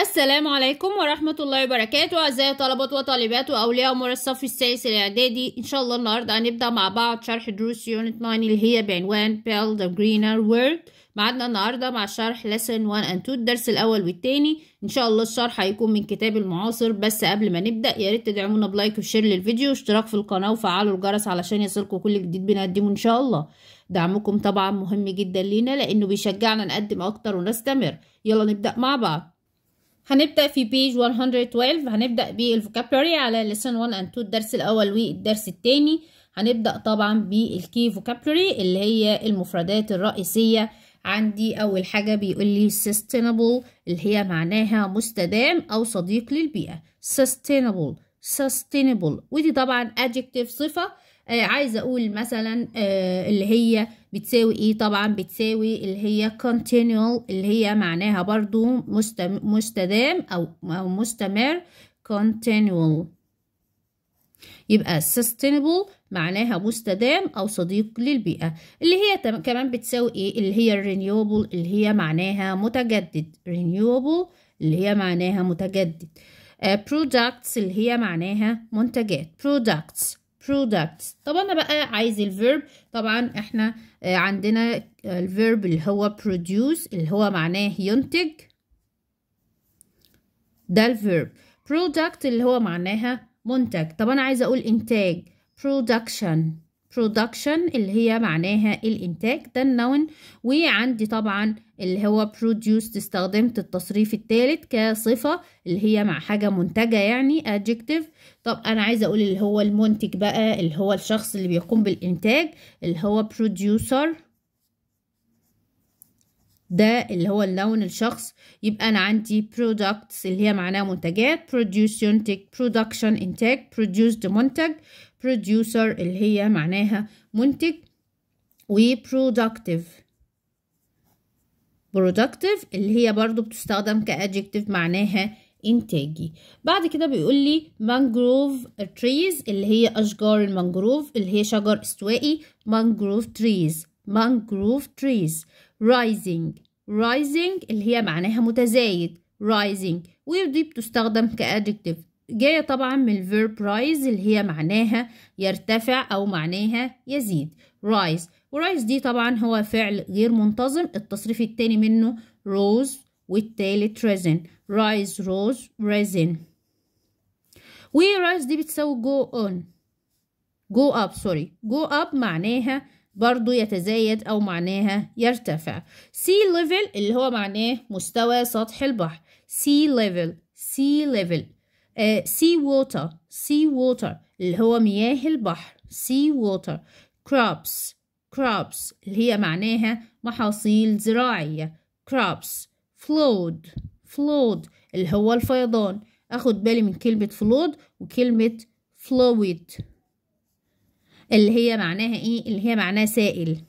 السلام عليكم ورحمة الله وبركاته أعزائي طلبة وطالبات وأولياء أمور الصف السادس الإعدادي إن شاء الله النهاردة هنبدأ مع بعض شرح دروس يونت 9 اللي هي بعنوان Build the Greener World معادنا النهاردة مع شرح lesson 1 and 2 الدرس الأول والتاني إن شاء الله الشرح هيكون من كتاب المعاصر بس قبل ما نبدأ يا ريت تدعمونا بلايك وشير للفيديو واشتراك في القناة وفعلوا الجرس علشان يصلكوا كل جديد بنقدمه إن شاء الله دعمكم طبعا مهم جدا لينا لأنه بيشجعنا نقدم أكتر ونستمر يلا نبدأ مع بعض هنبدأ في بيج 112 هنبدأ بالفوكابلوري على لسن 1 and 2 الدرس الأول والدرس التاني هنبدأ طبعا بالكي فوكابلوري اللي هي المفردات الرئيسية عندي أول حاجة بيقول لي sustainable اللي هي معناها مستدام أو صديق للبيئة sustainable sustainable ودي طبعا adjective صفة آه، عايزه اقول مثلا آه، اللي هي بتساوي ايه طبعا بتساوي اللي هي continual اللي هي معناها برضو مستدام او مستمر continual يبقى sustainable معناها مستدام او صديق للبيئه اللي هي كمان بتساوي ايه اللي هي renewable اللي هي معناها متجدد renewable اللي هي معناها متجدد آه، products اللي هي معناها منتجات products products طب انا بقى عايز الفيرب طبعا احنا آه، عندنا الفيرب اللي هو produce اللي هو معناه ينتج ده الفيرب product اللي هو معناها منتج طب انا عايزه اقول انتاج production production اللي هي معناها الإنتاج ده النون وعندي طبعا اللي هو produced استخدمت التصريف الثالث كصفة اللي هي مع حاجة منتجة يعني adjective طب أنا عايزة أقول اللي هو المنتج بقى اللي هو الشخص اللي بيقوم بالإنتاج اللي هو producer ده اللي هو النون الشخص يبقى أنا عندي products اللي هي معناها منتجات produce ينتج production إنتاج produced منتج producer اللي هي معناها منتج و productive productive اللي هي برضو بتستخدم كadjective معناها إنتاجي بعد كده بيقول لي مانجروف تريز اللي هي أشجار المانجروف اللي هي شجر استوائي مانجروف تريز مانجروف تريز رايزنج رايزنج اللي هي معناها متزايد رايزنج ودي بتستخدم كأدجكتيف جاية طبعا من الفيرب رايز اللي هي معناها يرتفع أو معناها يزيد رايز ورايز دي طبعا هو فعل غير منتظم التصريف التاني منه روز والتالت ريزن رايز روز ريزن ورايز دي بتساوي جو اون جو اب سوري جو اب معناها برضو يتزايد أو معناها يرتفع سي ليفل اللي هو معناه مستوى سطح البحر سي ليفل سي ليفل سي ووتر سي ووتر اللي هو مياه البحر سي ووتر crops crops اللي هي معناها محاصيل زراعية crops flood flood اللي هو الفيضان اخد بالي من كلمة flood وكلمة fluid اللي هي معناها ايه اللي هي معناها سائل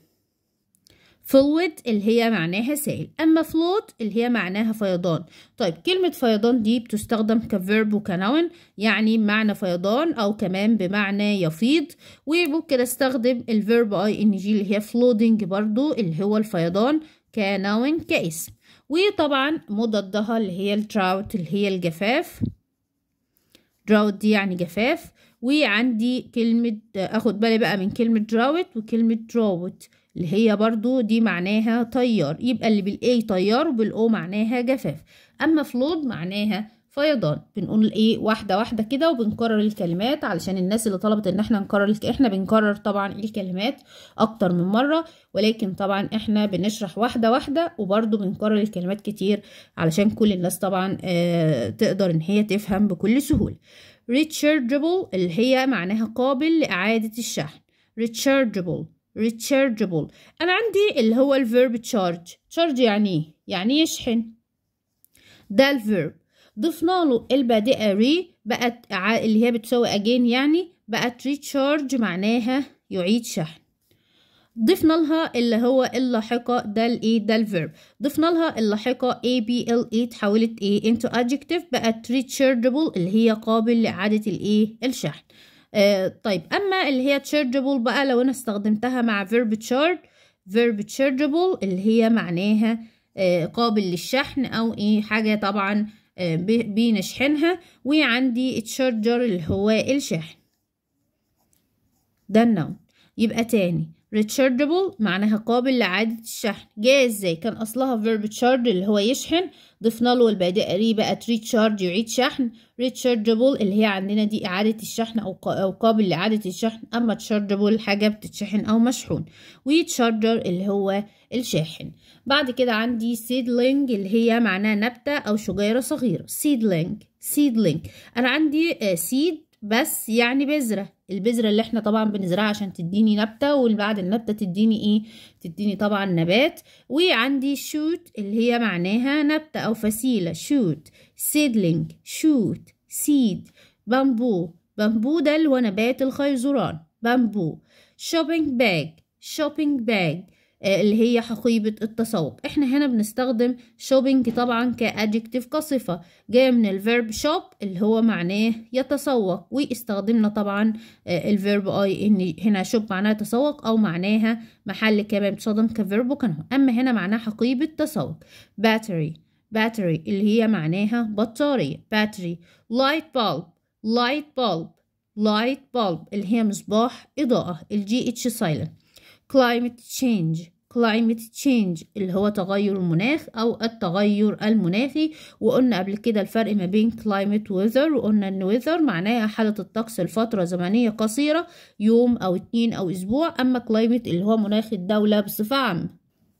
fluid اللي هي معناها سائل أما float اللي هي معناها فيضان طيب كلمة فيضان دي بتستخدم كفيرب وكنون يعني معنى فيضان أو كمان بمعنى يفيض وممكن أستخدم الفيرب اي ان جي اللي هي floating برضو اللي هو الفيضان كنون كاسم وطبعا مضادها اللي هي التراوت اللي هي الجفاف drought دي يعني جفاف وعندي كلمة آه، اخد بالي بقى من كلمة drought وكلمة drought اللي هي برضو دي معناها تيار يبقى اللي بالاي تيار وبالاو معناها جفاف اما فلود معناها فيضان بنقول ايه واحده واحده كده وبنكرر الكلمات علشان الناس اللي طلبت ان احنا نكرر الك... احنا بنكرر طبعا الكلمات اكتر من مره ولكن طبعا احنا بنشرح واحده واحده وبرده بنكرر الكلمات كتير علشان كل الناس طبعا آه تقدر ان هي تفهم بكل سهوله ريتشارجبل اللي هي معناها قابل لاعاده الشحن ريتشارجبل rechargeable أنا عندي اللي هو الفيرب تشارج تشارج يعني إيه؟ يعني يشحن ده الفيرب ضفنا له البادئة ري بقت اللي هي بتساوي أجين يعني بقت recharge معناها يعيد شحن ضفنا لها اللي هو اللاحقة ده الايه ده الفيرب ضفنا لها اللاحقة اي بي ال اي تحولت ايه انتو adjective بقت rechargeable اللي هي قابل لإعادة الايه الشحن آه، طيب اما اللي هي تشارجبل بقى لو انا استخدمتها مع فيرب تشارج فيرب تشارجبل اللي هي معناها آه، قابل للشحن او ايه حاجه طبعا آه، بنشحنها وعندي تشارجر اللي هو الشحن ده النوع يبقى تاني ريتشاردبل معناها قابل لإعادة الشحن جاية ازاي كان أصلها فيرب تشارد اللي هو يشحن ضفنا له البدائل ايه بقت ريتشارد يعيد شحن ريتشاردبل اللي هي عندنا دي إعادة الشحن أو أو قابل لإعادة الشحن أما تشاردبل حاجة بتتشحن أو مشحون ويتشاردر اللي هو الشاحن بعد كده عندي سيدلينج اللي هي معناها نبتة أو شجيرة صغيرة سيدلينج سيدلينج أنا عندي سيد آه، بس يعني بذرة البذرة اللي احنا طبعا بنزرعها عشان تديني نبتة وبعد النبتة تديني ايه تديني طبعا نبات وعندي شوت اللي هي معناها نبتة او فسيلة شوت سيدلينج شوت سيد بامبو بامبو ده اللي هو نبات الخيزران بامبو شوبينج باج شوبينج باج آه، اللي هي حقيبة التسوق احنا هنا بنستخدم شوبينج طبعا كادجكتيف كصفة جاية من الفيرب شوب اللي هو معناه يتسوق واستخدمنا طبعا آه، الفيرب اي ان هنا شوب معناه تسوق او معناها محل كما بتصدم كفيرب وكان اما هنا معناه حقيبة تسوق باتري باتري اللي هي معناها بطارية باتري light bulb light bulb light bulb اللي هي مصباح إضاءة الجي اتش سايلنت climate change climate change اللي هو تغير المناخ أو التغير المناخي وقلنا قبل كده الفرق ما بين climate weather وقلنا إن weather معناها حالة الطقس لفترة زمنية قصيرة يوم أو اتنين أو أسبوع أما climate اللي هو مناخ الدولة بصفة عامة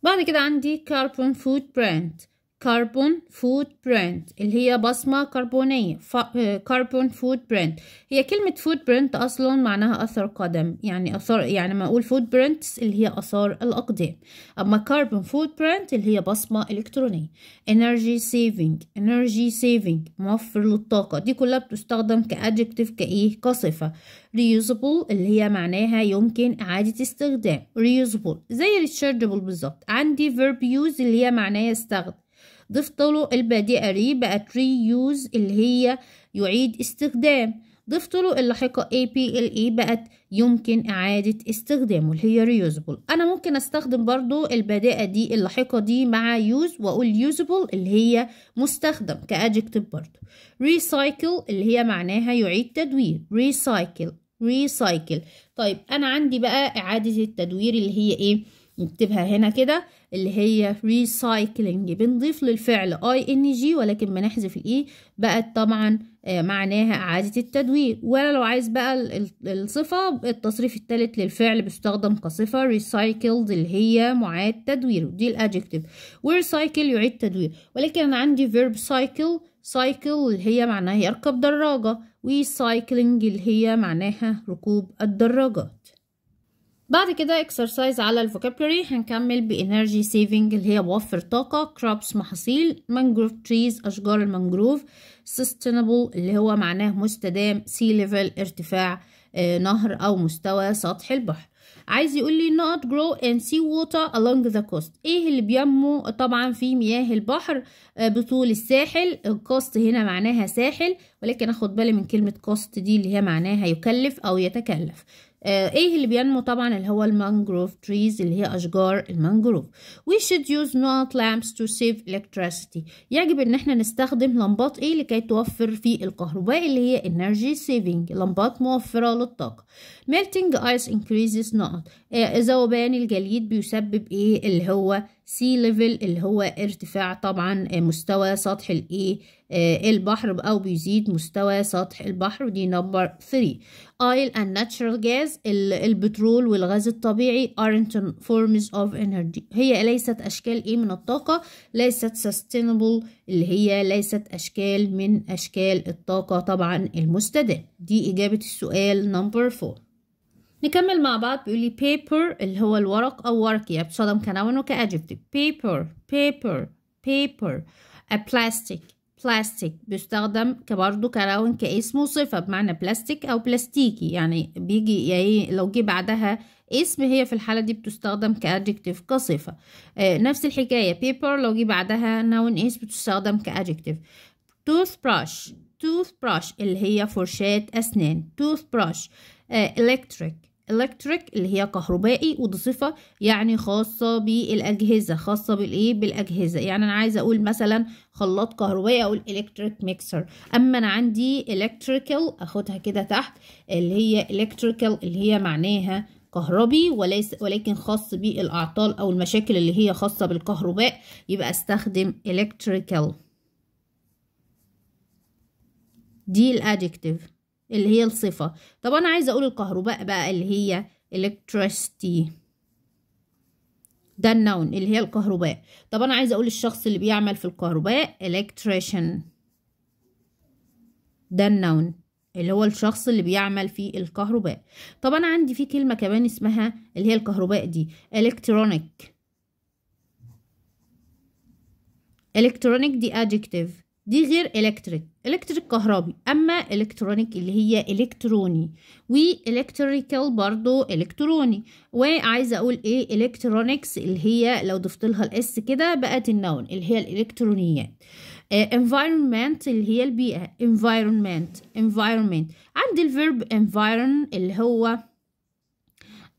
بعد كده عندي carbon footprint كربون فود برنت اللي هي بصمة كربونية كربون فود برنت هي كلمة فود برنت أصلا معناها أثر قدم يعني أثر يعني ما أقول فود برنتس اللي هي أثار الأقدام أما كربون فود برنت اللي هي بصمة إلكترونية energy saving energy saving موفر للطاقة دي كلها بتستخدم كأدجكتيف كإيه كصفة reusable اللي هي معناها يمكن إعادة استخدام reusable زي rechargeable بالظبط عندي verb use اللي هي معناها استخدم ضفت له البادئة ري بقت ري يوز اللي هي يعيد استخدام اي بي اللاحقة APLE بقت يمكن إعادة استخدامه اللي هي reusable أنا ممكن أستخدم برضو البادئة دي اللاحقة دي مع use وأقول usable اللي هي مستخدم كأدجكتيف برضو recycle اللي هي معناها يعيد تدوير recycle recycle طيب أنا عندي بقى إعادة التدوير اللي هي إيه نكتبها هنا كده اللي هي ريسايكلينج بنضيف للفعل اي ان جي ولكن بنحذف الاي e بقت طبعا آه، معناها اعاده التدوير ولا لو عايز بقى الصفه التصريف الثالث للفعل بيستخدم كصفه ريسايكلد اللي هي معاد تدويره دي الادجكتيف وريسايكل يعيد تدوير ولكن انا عندي فيرب سايكل سايكل اللي هي معناها يركب دراجه recycling اللي هي معناها ركوب الدراجه بعد كده اكسرسايز على الفوكابلوري هنكمل بانرجي سيفنج اللي هي بوفر طاقه كروبس محاصيل مانجروف تريز اشجار المانجروف سستينبل اللي هو معناه مستدام سي ليفل ارتفاع آه، نهر او مستوى سطح البحر عايز يقول لي not grow in sea water along the coast ايه اللي بينمو طبعا في مياه البحر آه، بطول الساحل الكوست هنا معناها ساحل ولكن اخد بالي من كلمة كوست دي اللي هي معناها يكلف او يتكلف آه ايه اللي بينمو طبعا اللي هو المانجروف تريز اللي هي اشجار المانجروف وي شود يوز نوت لامبس تو سيف الكتريسيتي يجب ان احنا نستخدم لمبات ايه لكي توفر في الكهرباء اللي هي انرجي سيفنج لمبات موفره للطاقه ميلتينج ايس انكريزز نوت ذوبان الجليد بيسبب ايه اللي هو سي ليفل اللي هو ارتفاع طبعا آه، مستوى سطح الايه البحر او بيزيد مستوى سطح البحر ودي نمبر 3 oil and natural gas البترول والغاز الطبيعي aren't forms of energy هي ليست اشكال ايه من الطاقة ليست sustainable اللي هي ليست اشكال من اشكال الطاقة طبعا المستدام دي اجابة السؤال نمبر 4 نكمل مع بعض بيقول لي paper اللي هو الورق أو يا بصدم كنون كأدجكتيف paper paper paper a plastic بلاستيك بيستخدم كبرضه كنون كاسم وصفة بمعنى بلاستيك أو بلاستيكي يعني بيجي يعني لو جه بعدها اسم هي في الحالة دي بتستخدم كأجكتيف كصفة آه نفس الحكاية paper لو جه بعدها نون اسم بتستخدم كأدجكتيف toothbrush toothbrush اللي هي فرشاة أسنان toothbrush Uh, electric electric اللي هي كهربائي ودي صفة يعني خاصة بالأجهزة خاصة بالإيه بالأجهزة يعني أنا عايزة أقول مثلا خلاط كهربائي أقول electric mixer أما أنا عندي electrical أخدها كده تحت اللي هي electrical اللي هي معناها كهربي وليس ولكن خاص بالأعطال أو المشاكل اللي هي خاصة بالكهرباء يبقى استخدم electrical دي الادجكتيف اللي هي الصفة طب أنا عايزة أقول الكهرباء بقى اللي هي electricity ده النون اللي هي الكهرباء طب أنا عايزة أقول الشخص اللي بيعمل في الكهرباء electrician ده النون اللي هو الشخص اللي بيعمل في الكهرباء طب أنا عندي في كلمة كمان اسمها اللي هي الكهرباء دي electronic electronic دي adjective دي غير الكتريك الكتريك كهربي اما الكترونيك اللي هي الكتروني والكتريكال برضو الكتروني وعايزه اقول ايه الكترونيكس اللي هي لو ضفت لها الاس كده بقت النون اللي هي الالكترونيات آه، environment اللي هي البيئه environment environment عندي الفيرب environ اللي هو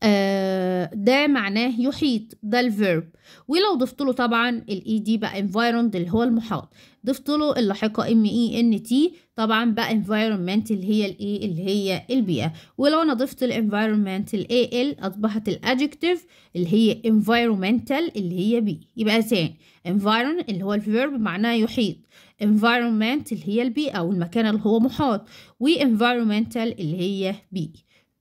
آه، ده معناه يحيط ده الفيرب ولو ضفت له طبعا الاي دي e بقى environed اللي هو المحاط ضفت له اللاحقه ام اي ان تي طبعا بقى environment اللي هي الاي e اللي هي البيئه ولو انا ضفت الانفايرمنت الاي ال اصبحت الادجكتيف اللي هي environmental اللي هي بي يبقى ثاني environment اللي هو الفيرب معناه يحيط environment اللي هي البيئه والمكان اللي هو محاط و environmental اللي هي بي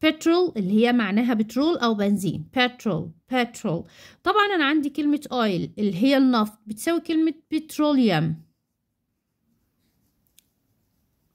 بترول اللي هي معناها بترول أو بنزين بترول بترول طبعا أنا عندي كلمة اويل اللي هي النفط بتساوي كلمة بتروليوم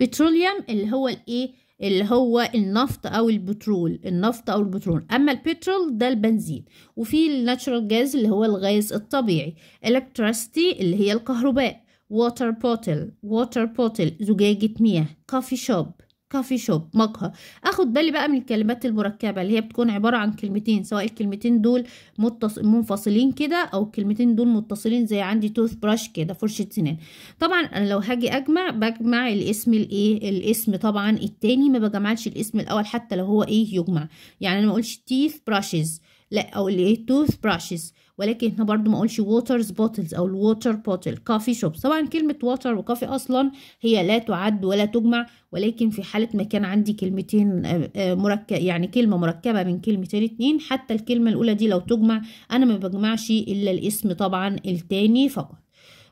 بتروليوم اللي هو الإيه اللي هو النفط أو البترول النفط أو البترول أما البترول ده البنزين وفي الناتشرال جاز اللي هو الغاز الطبيعي electricity اللي هي الكهرباء water bottle water bottle زجاجة مياه coffee shop كافي شوب مقهى اخد بالي بقى من الكلمات المركبه اللي هي بتكون عباره عن كلمتين سواء الكلمتين دول متص... منفصلين كده او الكلمتين دول متصلين زي عندي توث براش كده فرشه سنان طبعا انا لو هاجي اجمع بجمع الاسم الايه الاسم طبعا التاني ما بجمعش الاسم الاول حتى لو هو ايه يجمع يعني انا ما اقولش تيث براشز لا او ايه توث براشز ولكن هنا برضو ما اقولش ووترز بوتلز او الووتر بوتل كافي شوب طبعا كلمه ووتر وكافي اصلا هي لا تعد ولا تجمع ولكن في حاله ما كان عندي كلمتين آه، آه، مركب يعني كلمه مركبه من كلمتين اتنين حتى الكلمه الاولى دي لو تجمع انا ما بجمعش الا الاسم طبعا التاني فقط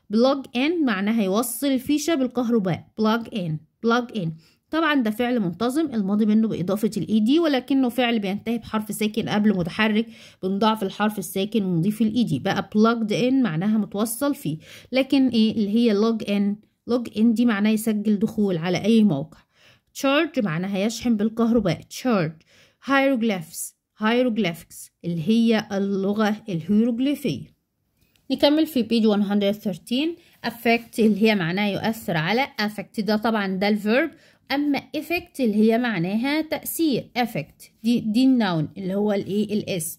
بلوج ان معناها يوصل الفيشه بالكهرباء بلوج ان بلوج ان طبعا ده فعل منتظم الماضي منه بإضافة الإي دي e ولكنه فعل بينتهي بحرف ساكن قبل متحرك بنضعف الحرف الساكن ونضيف الإي دي e بقى plugged in معناها متوصل فيه لكن إيه اللي هي log in log in دي معناها يسجل دخول على أي موقع charge معناها يشحن بالكهرباء charge hieroglyphs hieroglyphics اللي هي اللغة الهيروغليفية نكمل في بيج 113 affect اللي هي معناها يؤثر على affect ده طبعا ده الفيرب اما effect اللي هي معناها تاثير effect دي دي النون اللي هو الايه الاس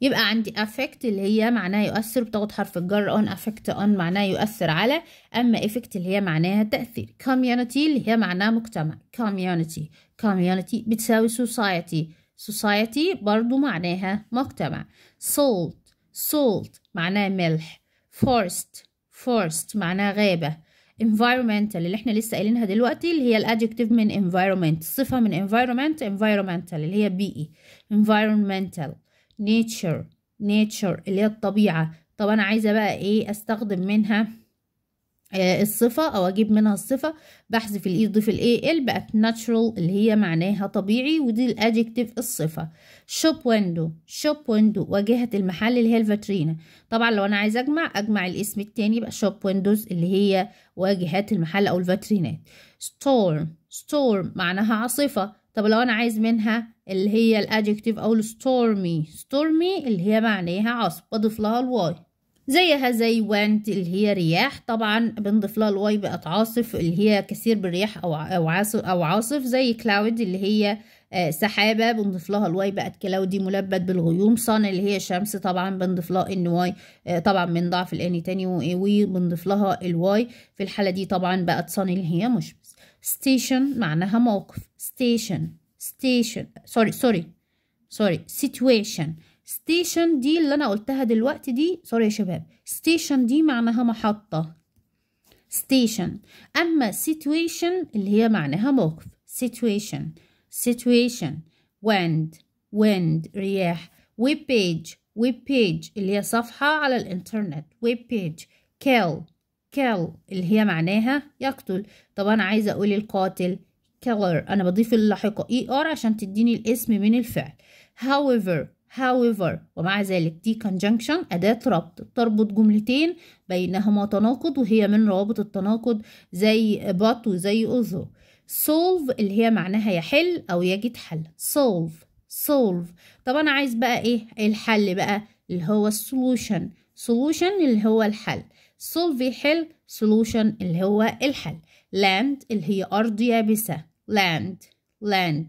يبقى عندي effect اللي هي معناها يؤثر بتاخد حرف الجر on effect on معناها يؤثر على أما effect اللي هي معناها تأثير community اللي هي معناها مجتمع community community بتساوي society society برضو معناها مجتمع salt salt معناها ملح forest forest معناها غابة environmental اللي احنا لسه قايلينها دلوقتي اللي هي الادجكتيف من environment الصفة من environment environmental اللي هي بيئي environmental nature nature اللي هي الطبيعة طب انا عايزة بقى ايه استخدم منها آه، الصفة أو أجيب منها الصفة بحذف الإي ضيف الإي ال بقت natural اللي هي معناها طبيعي ودي الأدجكتيف الصفة شوب ويندو شوب ويندو واجهة المحل اللي هي الفاترينا طبعا لو أنا عايزة أجمع أجمع الاسم التاني يبقى شوب ويندوز اللي هي واجهات المحل أو الفاترينات ستورم ستورم معناها عاصفة طب لو أنا عايز منها اللي هي الأدجكتيف أو الستورمي ستورمي اللي هي معناها عاصفة بضيف لها الواي زيها زي وانت اللي هي رياح طبعا بنضيف لها الواي بقت عاصف اللي هي كثير بالرياح او او عاصف او عاصف زي كلاود اللي هي آه، سحابة بنضيف لها الواي بقت كلاودي ملبد بالغيوم صن اللي هي شمس طبعا بنضيف لها ان واي آه، طبعا من ضعف الان تاني وبنضيف لها الواي في الحالة دي طبعا بقت صن اللي هي مشمس ستيشن معناها موقف ستيشن ستيشن سوري سوري سوري سيتويشن ستيشن دي اللي انا قلتها دلوقتي دي سوري يا شباب ستيشن دي معناها محطة ستيشن اما سيتويشن اللي هي معناها موقف سيتويشن سيتويشن ويند ويند رياح ويب بيج ويب بيج اللي هي صفحة على الانترنت ويب بيج كيل كيل اللي هي معناها يقتل طب انا عايزة اقول القاتل كيلر انا بضيف اللاحقة ار e عشان تديني الاسم من الفعل however however ومع ذلك دي conjunction أداة ربط تربط جملتين بينهما تناقض وهي من روابط التناقض زي but وزي although solve اللي هي معناها يحل أو يجد حل solve solve طب أنا عايز بقى إيه الحل بقى اللي هو solution solution اللي هو الحل solve يحل solution اللي هو الحل land اللي هي أرض يابسة land land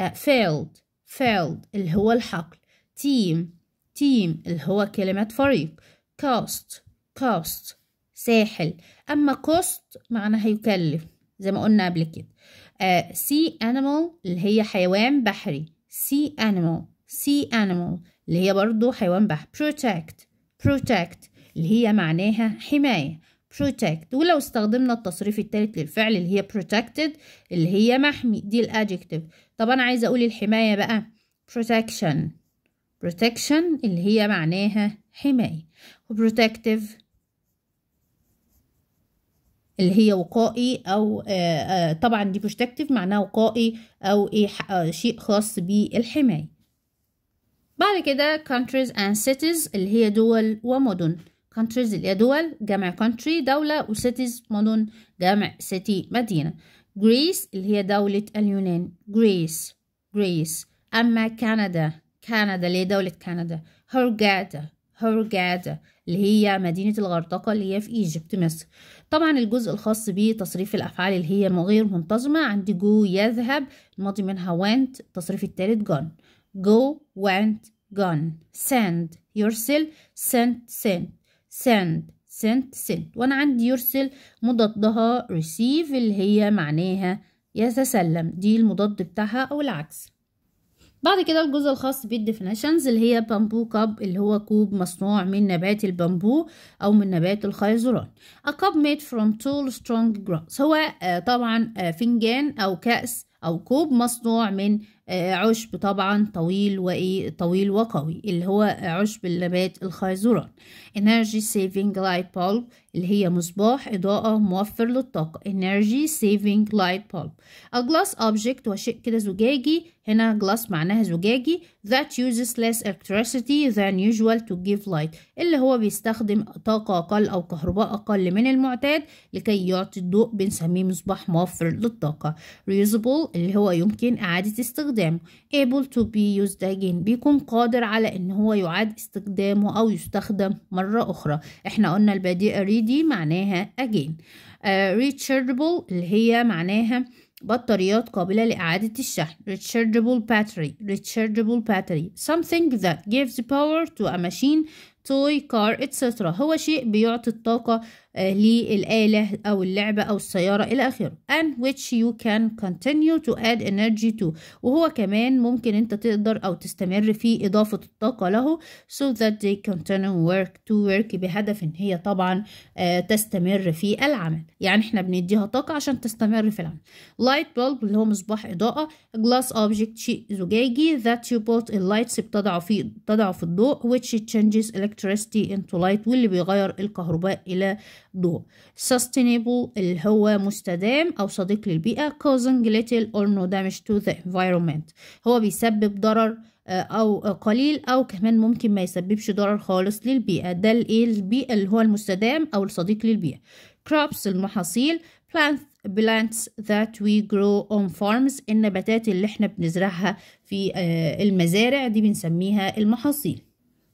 uh, failed failed اللي هو الحقل تيم تيم اللي هو كلمة فريق كاست كاست ساحل أما كوست معناها هيكلف زي ما قلنا قبل كده آه سي animal اللي هي حيوان بحري سي animal سي animal اللي هي برضو حيوان بحري protect protect اللي هي معناها حماية protect ولو استخدمنا التصريف الثالث للفعل اللي هي protected اللي هي محمي دي الادجكتيف طب انا عايزه اقول الحمايه بقى protection protection اللي هي معناها حماية وprotective اللي هي وقائي أو آه، آه، طبعا دي protective معناها وقائي أو إيه آه، شيء خاص بالحماية بعد كده countries and cities اللي هي دول ومدن countries اللي هي دول جمع country دولة و cities مدن جمع city مدينة Greece اللي هي دولة اليونان Greece Greece أما كندا كندا اللي هي دولة كندا هورجادا هورجادا اللي هي مدينة الغردقة اللي هي في ايجيبت مصر طبعا الجزء الخاص بتصريف الأفعال اللي هي غير منتظمة عندي جو يذهب الماضي منها went تصريف التالت جون جو went gone send يرسل sent sent send sent sent وأنا عندي يرسل مضادها receive اللي هي معناها يتسلم دي المضاد بتاعها أو العكس بعد كده الجزء الخاص بالديفينيشنز اللي هي بامبو كاب اللي هو كوب مصنوع من نبات البامبو او من نبات الخيزران ا كاب ميد فروم تول سترونج جراس هو آه، طبعا آه، فنجان او كأس او كوب مصنوع من آه، عشب طبعا طويل وايه طويل وقوي اللي هو عشب النبات الخيزران energy saving light bulb اللي هي مصباح إضاءة موفر للطاقة Energy Saving Light Bulb A glass object وشيء كده زجاجي هنا glass معناها زجاجي that uses less electricity than usual to give light اللي هو بيستخدم طاقة أقل أو كهرباء أقل من المعتاد لكي يعطي الضوء بنسميه مصباح موفر للطاقة Reusable اللي هو يمكن إعادة استخدامه able to be used again بيكون قادر على إن هو يعاد استخدامه أو يستخدم مرة أخرى إحنا قلنا البديهة reading دي معناها again rechargeable اللي هي معناها بطاريات قابلة لإعادة الشحن rechargeable battery rechargeable battery something that gives power to a machine toy car etc هو شيء بيعطي الطاقة آه، للآلة أو اللعبة أو السيارة إلى آخره and which you can continue to add energy to وهو كمان ممكن أنت تقدر أو تستمر في إضافة الطاقة له so that they continue work to work بهدف إن هي طبعا آه، تستمر في العمل يعني إحنا بنديها طاقة عشان تستمر في العمل light bulb اللي هو مصباح إضاءة glass object شيء زجاجي that you put in lights بتضعه في تضعه في الضوء which changes electricity into light واللي بيغير الكهرباء إلى ضوء sustainable اللي هو مستدام أو صديق للبيئة causing little or no damage to the environment هو بيسبب ضرر آه، او قليل او كمان ممكن ما يسببش ضرر خالص للبيئه ده الايه البيئه اللي هو المستدام او الصديق للبيئه crops المحاصيل plants plants that we grow on farms النباتات اللي احنا بنزرعها في آه، المزارع دي بنسميها المحاصيل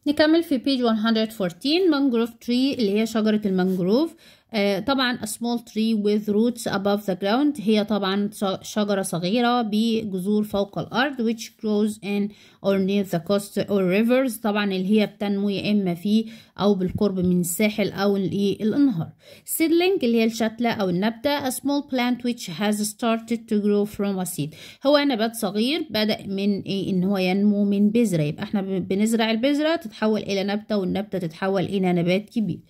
نكمل في بيج 114 مانجروف تري اللي هي شجرة المانجروف آه طبعا a small tree with roots above the ground هي طبعا شجرة صغيرة بجذور فوق الأرض which grows in or near the coast or rivers طبعا اللي هي بتنمو يا إما في أو بالقرب من الساحل أو إيه، الأنهار سيدلينج اللي هي الشتلة أو النبتة a small plant which has started to grow from a seed هو نبات صغير بدأ من إيه إن هو ينمو من بذرة يبقى إحنا بنزرع البذرة تتحول إلى نبتة والنبتة تتحول إلى نبات كبير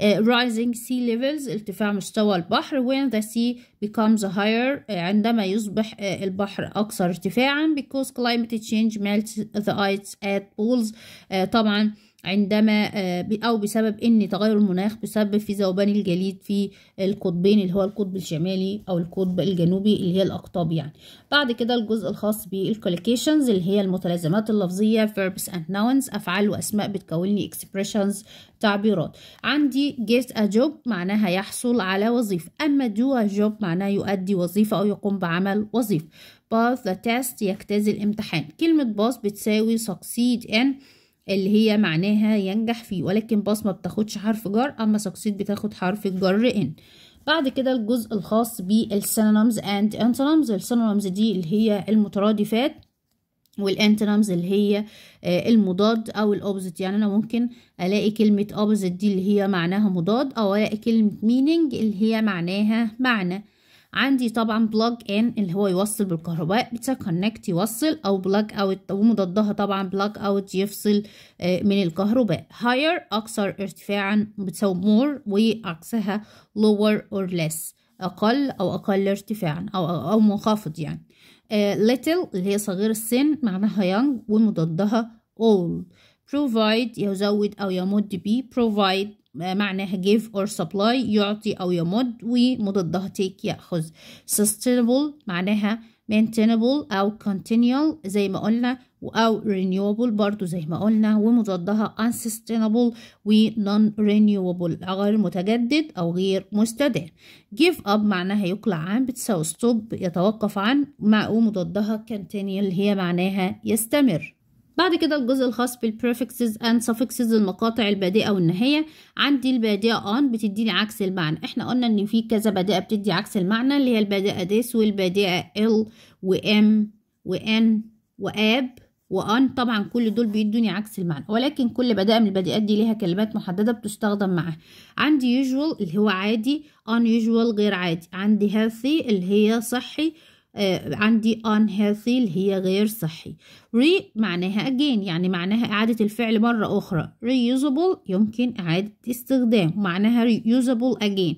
uh, rising sea levels ارتفاع مستوى البحر when the sea becomes higher uh، عندما يصبح uh, البحر أكثر ارتفاعا because climate change melts the ice at pools uh, طبعا عندما آه، أو بسبب إن تغير المناخ بسبب في ذوبان الجليد في القطبين اللي هو القطب الشمالي أو القطب الجنوبي اللي هي الأقطاب يعني بعد كده الجزء الخاص بالكوليكيشنز اللي هي المتلازمات اللفظية verbs and nouns أفعال وأسماء بتكون لي expressions تعبيرات عندي get a job معناها يحصل على وظيفة أما do a job معناها يؤدي وظيفة أو يقوم بعمل وظيفة pass the test يجتاز الامتحان كلمة باث بتساوي succeed in اللي هي معناها ينجح فيه ولكن بصمة بتاخدش حرف جر أما سكسيد بتاخد حرف الجر إن بعد كده الجزء الخاص بالسينونيمز اند انتونيمز السينونيمز دي اللي هي المترادفات والانتونيمز اللي هي آه، المضاد او الاوبزيت يعني انا ممكن الاقي كلمه اوبزيت دي اللي هي معناها مضاد او الاقي كلمه مينينج اللي هي معناها معنى عندي طبعا بلاج ان اللي هو يوصل بالكهرباء بتكونكت يوصل او بلاج اوت ومضادها طبعا بلاج اوت يفصل آه، من الكهرباء higher اكثر ارتفاعا بتساوي more وعكسها lower or less اقل او اقل ارتفاعا او او منخفض يعني آه، little اللي هي صغير السن معناها young ومضادها old provide يزود او يمد ب provide معناه give or supply يعطي أو يمد ومضاد take يأخذ sustainable معناها maintainable أو continual زي ما قلنا أو renewable برضو زي ما قلنا ومضادها unsustainable و non renewable غير متجدد أو غير مستدام give up معناها يقلع عن بتساوي stop يتوقف عن مع ومضادها continual هي معناها يستمر بعد كده الجزء الخاص بالprefixes and suffixes المقاطع البادئة والنهاية عندي البادئة on بتديني عكس المعنى احنا قلنا ان في كذا بادئة بتدي عكس المعنى اللي هي البادئة this والبادئة l و وn واب وان طبعا كل دول بيدوني عكس المعنى ولكن كل بدايه من البادئات دي ليها كلمات محدده بتستخدم معاها عندي يوجوال اللي هو عادي unusual غير عادي عندي healthy اللي هي صحي آه، عندي unhealthy اللي هي غير صحي ري معناها again يعني معناها إعادة الفعل مرة أخرى reusable يمكن إعادة استخدام معناها reusable again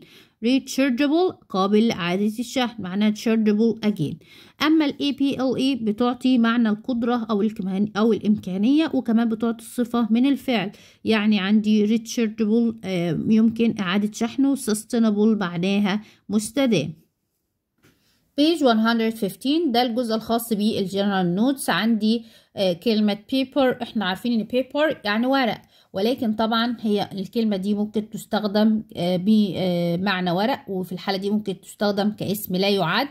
rechargeable قابل لإعادة الشحن معناها chargeable again أما ال APLE بتعطي معنى القدرة أو أو الإمكانية وكمان بتعطي الصفة من الفعل يعني عندي rechargeable آه، يمكن إعادة شحنه sustainable معناها مستدام page 115 ده الجزء الخاص بالجنرال نوتس عندي آه، كلمة paper احنا عارفين ان paper يعني ورق ولكن طبعا هي الكلمة دي ممكن تستخدم آه، بمعنى آه، ورق وفي الحالة دي ممكن تستخدم كاسم لا يعد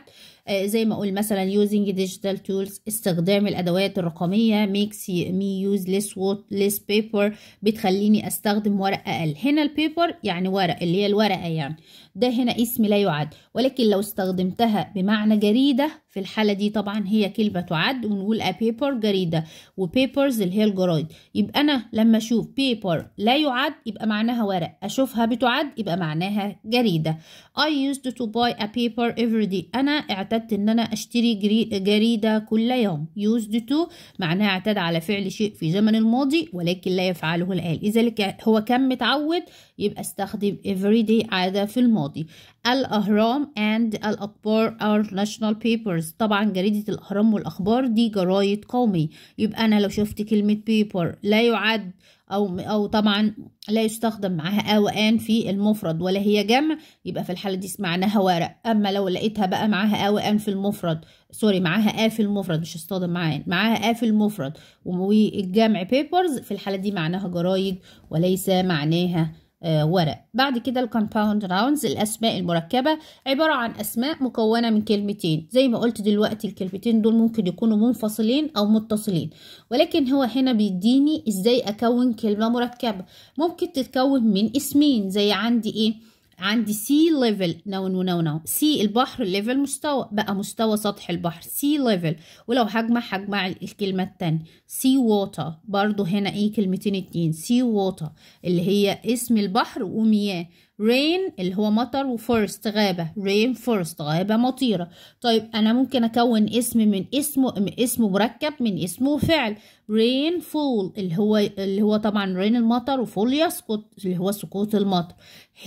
آه، زي ما اقول مثلا يوزنج ديجيتال تولز استخدام الادوات الرقميه ميكس مي يوز ليس ووت ليس بيبر بتخليني استخدم ورق اقل هنا البيبر يعني ورق اللي هي الورقه يعني ده هنا اسم لا يعد ولكن لو استخدمتها بمعنى جريده في الحاله دي طبعا هي كلمه تعد ونقول ا بيبر جريده وبيبرز اللي هي الجرايد يبقى انا لما اشوف بيبر لا يعد يبقى معناها ورق اشوفها بتعد يبقى معناها جريده I used to buy a paper every day انا اعتدت ان انا اشتري جريدة كل يوم used to معناها اعتاد على فعل شيء في زمن الماضي ولكن لا يفعله الآن لذلك هو كان متعود يبقى استخدم everyday عادة في الماضي الأهرام and الأخبار are national papers طبعا جريدة الأهرام والأخبار دي جرايد قومي يبقى أنا لو شفت كلمة paper لا يعد أو أو طبعا لا يستخدم معاها أو آن في المفرد ولا هي جمع يبقى في الحالة دي معناها ورق أما لو لقيتها بقى معاها أو آن في المفرد سوري معاها آ في المفرد مش استخدم معاها معاها آ في المفرد والجمع بيبرز في الحالة دي معناها جرايد وليس معناها آه، ورق بعد كده الكومباوند راوندز الاسماء المركبه عباره عن اسماء مكونه من كلمتين زي ما قلت دلوقتي الكلمتين دول ممكن يكونوا منفصلين او متصلين ولكن هو هنا بيديني ازاي اكون كلمه مركبه ممكن تتكون من اسمين زي عندي ايه عندي سي ليفل نو نو نو نو سي البحر ليفل مستوى بقى مستوى سطح البحر سي ليفل ولو هجمع هجمع الكلمة التانية سي ووتر برضو هنا ايه كلمتين اتنين سي ووتر اللي هي اسم البحر ومياه rain اللي هو مطر وفورست غابة rain forest غابة مطيرة طيب أنا ممكن أكون اسم من اسمه اسم مركب من اسمه فعل rain fall اللي هو اللي هو طبعا rain المطر وفول يسقط اللي هو سقوط المطر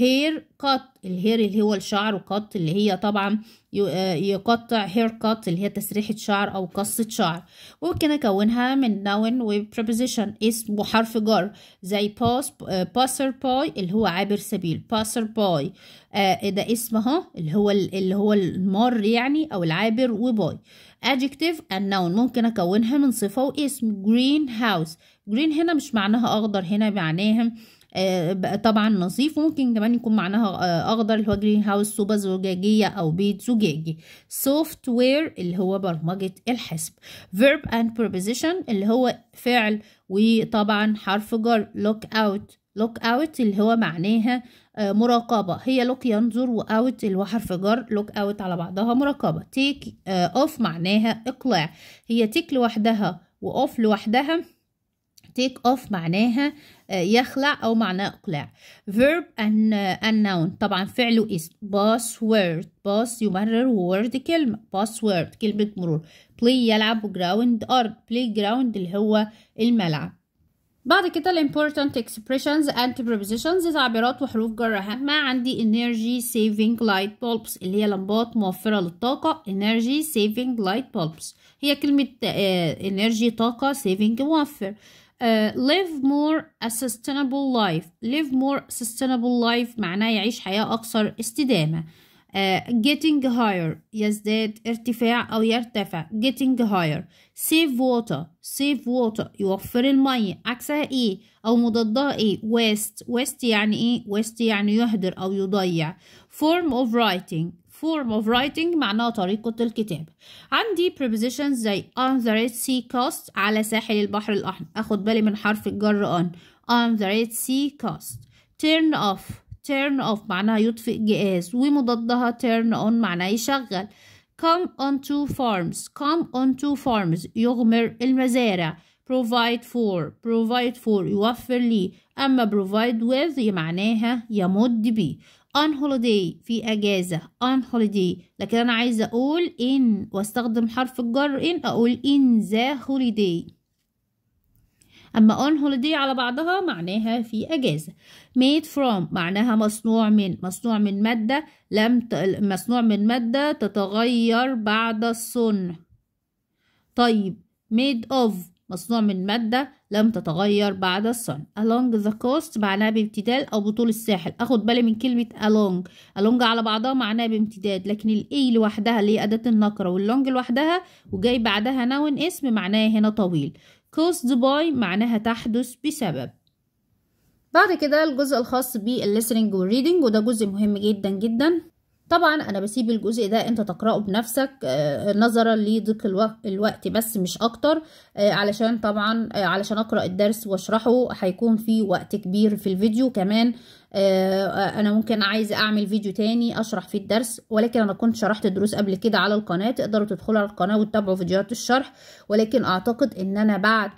hair cut الهير اللي هو الشعر وقط اللي هي طبعا آه، يقطع هير كات اللي هي تسريحة شعر أو قصة شعر ممكن أكونها من noun و preposition اسم وحرف جر زي باس آه، passer by اللي هو عابر سبيل passer by آه ده اسم اهو اللي هو اللي هو المار يعني أو العابر وباي adjective and noun ممكن أكونها من صفة واسم green house green هنا مش معناها أخضر هنا معناها آه بقى آه، طبعا نظيف وممكن كمان يكون معناها آه، اخضر اللي هو جرين هاوس صوبة زجاجية او بيت زجاجي سوفت وير اللي هو برمجة الحسب verb and preposition اللي هو فعل وطبعا حرف جر look out لوك اوت اللي هو معناها آه، مراقبة هي لوك ينظر واوت اللي هو حرف جر لوك اوت على بعضها مراقبة تيك اوف معناها اقلاع هي تيك لوحدها واوف لوحدها تيك اوف معناها آه، يخلع او معناه اقلاع فيرب ان unknown طبعا فعله اسم باسورد باس يمرر وورد كلمه باسورد كلمه مرور بلاي يلعب جراوند ارض بلاي جراوند اللي هو الملعب بعد كده الامبورتنت اكسبريشنز انت بريبوزيشنز تعبيرات وحروف جر ما عندي energy saving light bulbs اللي هي لمبات موفره للطاقه energy saving light bulbs هي كلمه آه، energy طاقه saving موفر Uh, live more a sustainable life live more sustainable life معناه يعيش حياة أكثر استدامة uh, getting higher يزداد ارتفاع أو يرتفع getting higher save water save water يوفر المية عكسها ايه أو مضادها ايه waste waste يعني ايه waste يعني يهدر أو يضيع form of writing form of writing معناها طريقة الكتابة عندي prepositions زي on the red sea coast على ساحل البحر الأحمر أخد بالي من حرف الجر on on the red sea coast turn off turn off معناها يطفئ جهاز ومضادها turn on معناها يشغل come on to farms come on to farms يغمر المزارع provide for provide for يوفر لي أما provide with معناها يمد بيه on holiday في أجازة on holiday لكن أنا عايزة أقول in واستخدم حرف الجر in أقول in the holiday أما on holiday على بعضها معناها في أجازة made from معناها مصنوع من مصنوع من مادة لم ت... مصنوع من مادة تتغير بعد الصنع طيب made of مصنوع من مادة لم تتغير بعد الصنع along the coast معناها بامتداد أو بطول الساحل أخد بالي من كلمة along along على بعضها معناها بامتداد لكن الاي لوحدها اللي هي أداة النكرة واللونج لوحدها وجاي بعدها noun اسم معناها هنا طويل caused by معناها تحدث بسبب بعد كده الجزء الخاص بالlistening والريدنج وده جزء مهم جدا جدا طبعا انا بسيب الجزء ده انت تقراه بنفسك آه، نظرا لضيق الوقت بس مش اكتر آه، علشان طبعا آه، علشان اقرا الدرس واشرحه هيكون في وقت كبير في الفيديو كمان انا ممكن عايزه اعمل فيديو تاني اشرح فيه الدرس ولكن انا كنت شرحت الدروس قبل كده على القناه تقدروا تدخلوا على القناه وتتابعوا فيديوهات الشرح ولكن اعتقد ان انا بعد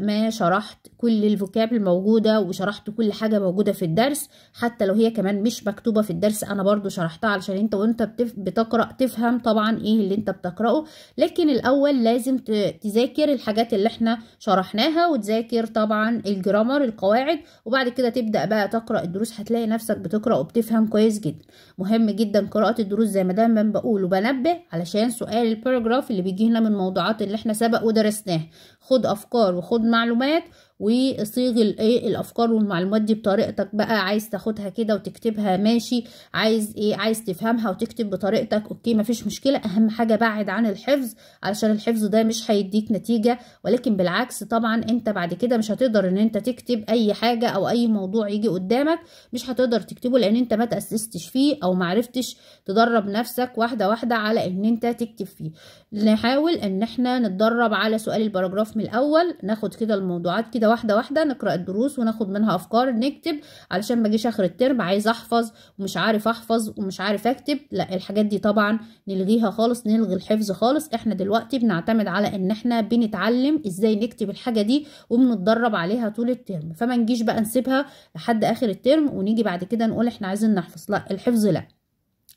ما شرحت كل الفوكاب الموجودة وشرحت كل حاجة موجودة في الدرس حتى لو هي كمان مش مكتوبة في الدرس أنا برضو شرحتها علشان انت وانت بتف... بتقرأ تفهم طبعا ايه اللي انت بتقرأه لكن الأول لازم تذاكر الحاجات اللي احنا شرحناها وتذاكر طبعا الجرامر القواعد وبعد كده تبدأ بقى تقرأ الدروس هتلاقي نفسك بتقرأ وبتفهم كويس جدا مهم جدا قراءة الدروس زي ما دايما بقول وبنبه علشان سؤال الباراجراف اللي بيجي هنا من موضوعات اللي احنا سبق ودرسناها خد افكار وخد معلومات وصيغ الايه الافكار والمعلومات دي بطريقتك بقى عايز تاخدها كده وتكتبها ماشي عايز ايه عايز تفهمها وتكتب بطريقتك اوكي مفيش مشكله اهم حاجه بعد عن الحفظ علشان الحفظ ده مش هيديك نتيجه ولكن بالعكس طبعا انت بعد كده مش هتقدر ان انت تكتب اي حاجه او اي موضوع يجي قدامك مش هتقدر تكتبه لان انت ما تاسستش فيه او ما عرفتش تدرب نفسك واحده واحده على ان انت تكتب فيه نحاول ان احنا نتدرب على سؤال الباراجراف من الاول ناخد كده الموضوعات كده واحده واحده نقرا الدروس وناخد منها افكار نكتب علشان ما اجيش اخر الترم عايز احفظ ومش عارف احفظ ومش عارف اكتب لا الحاجات دي طبعا نلغيها خالص نلغي الحفظ خالص احنا دلوقتي بنعتمد على ان احنا بنتعلم ازاي نكتب الحاجه دي وبنتدرب عليها طول الترم فما نجيش بقى نسيبها لحد اخر الترم ونيجي بعد كده نقول احنا عايزين نحفظ لا الحفظ لا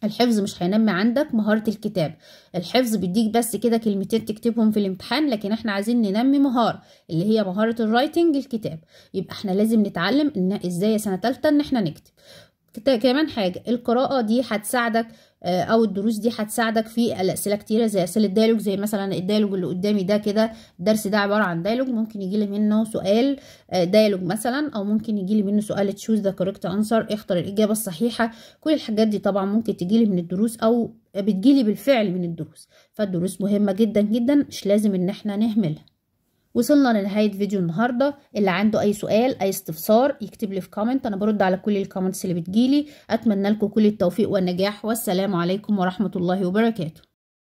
الحفظ مش هينمي عندك مهارة الكتاب الحفظ بيديك بس كده كلمتين تكتبهم في الامتحان لكن احنا عايزين ننمي مهارة اللي هي مهارة الرايتنج الكتاب يبقى احنا لازم نتعلم ان ازاي سنة تالتة ان احنا نكتب كمان حاجة القراءة دي هتساعدك آه، او الدروس دي هتساعدك في الاسئله كتيره زي اسئله الديالوج زي مثلا الديالوج اللي قدامي ده كده الدرس ده عباره عن ديالوج ممكن يجي لي منه سؤال ديالوج آه، مثلا او ممكن يجي لي منه سؤال تشوز ذا كوريكت انسر اختر الاجابه الصحيحه كل الحاجات دي طبعا ممكن تجي لي من الدروس او بتجيلي بالفعل من الدروس فالدروس مهمه جدا جدا مش لازم ان احنا نهملها وصلنا لنهايه فيديو النهارده اللي عنده اي سؤال اي استفسار يكتب لي في كومنت انا برد على كل الكومنتس اللي بتجيلي اتمنى لكم كل التوفيق والنجاح والسلام عليكم ورحمه الله وبركاته